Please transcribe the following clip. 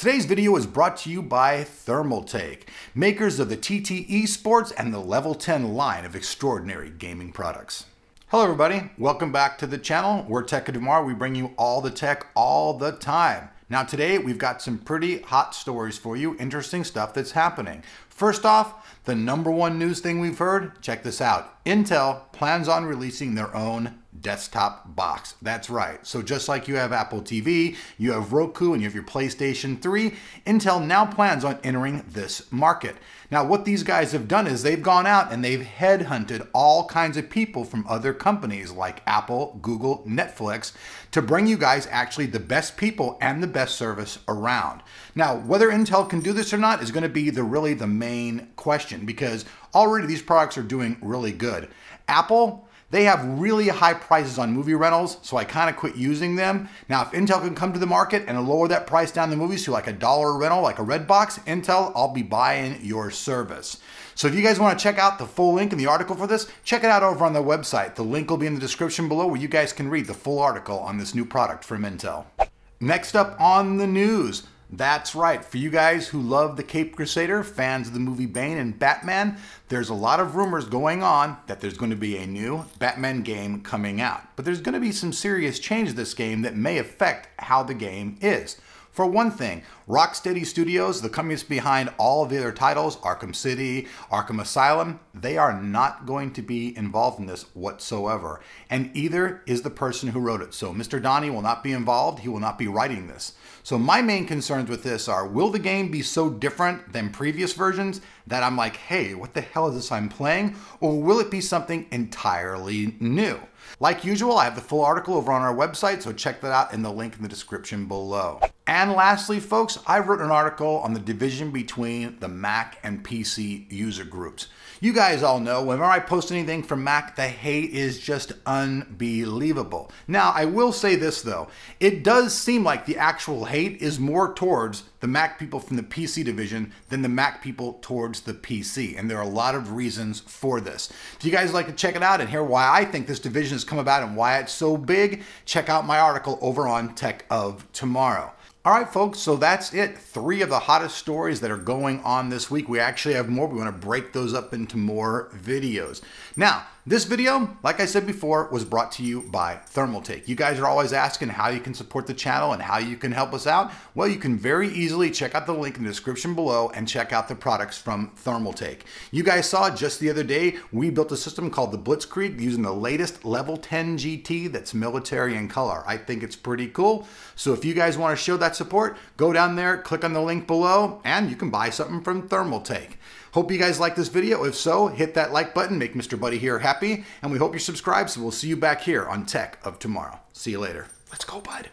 Today's video is brought to you by Thermaltake, makers of the TTE Sports and the Level 10 line of extraordinary gaming products. Hello everybody, welcome back to the channel. We're Tech Tomorrow. We bring you all the tech all the time. Now, today we've got some pretty hot stories for you, interesting stuff that's happening. First off, the number one news thing we've heard check this out Intel plans on releasing their own desktop box. That's right. So just like you have Apple TV, you have Roku, and you have your PlayStation 3, Intel now plans on entering this market. Now, what these guys have done is they've gone out and they've headhunted all kinds of people from other companies like Apple, Google, Netflix to bring you guys actually the best people and the best best service around. Now, whether Intel can do this or not is going to be the really the main question because already these products are doing really good. Apple, they have really high prices on movie rentals, so I kind of quit using them. Now, if Intel can come to the market and lower that price down the movies to like a dollar rental, like a Redbox, Intel, I'll be buying your service. So if you guys want to check out the full link in the article for this, check it out over on the website. The link will be in the description below where you guys can read the full article on this new product from Intel. Next up on the news, that's right. For you guys who love the Cape Crusader, fans of the movie Bane and Batman, there's a lot of rumors going on that there's going to be a new Batman game coming out. But there's going to be some serious change to this game that may affect how the game is. For one thing, Rocksteady Studios, the companies behind all of the other titles, Arkham City, Arkham Asylum, they are not going to be involved in this whatsoever. And either is the person who wrote it. So Mr. Donnie will not be involved. He will not be writing this. So my main concerns with this are, will the game be so different than previous versions that I'm like, hey, what the hell is this I'm playing? Or will it be something entirely new? Like usual, I have the full article over on our website, so check that out in the link in the description below. And lastly, folks, I have written an article on the division between the Mac and PC user groups. You guys all know whenever I post anything from Mac, the hate is just unbelievable. Now, I will say this though, it does seem like the actual hate is more towards the Mac people from the PC division than the Mac people towards the PC. And there are a lot of reasons for this. If you guys like to check it out and hear why I think this division has come about and why it's so big, check out my article over on Tech of Tomorrow. All right, folks, so that's it. Three of the hottest stories that are going on this week. We actually have more. We want to break those up into more videos. Now, this video, like I said before, was brought to you by Thermaltake. You guys are always asking how you can support the channel and how you can help us out. Well, you can very easily check out the link in the description below and check out the products from Thermaltake. You guys saw just the other day, we built a system called the Blitzkrieg using the latest level 10 GT that's military in color. I think it's pretty cool. So if you guys want to show that that support, go down there, click on the link below, and you can buy something from Thermal Take. Hope you guys like this video. If so, hit that like button, make Mr. Buddy here happy, and we hope you're subscribed, so we'll see you back here on Tech of Tomorrow. See you later. Let's go, bud.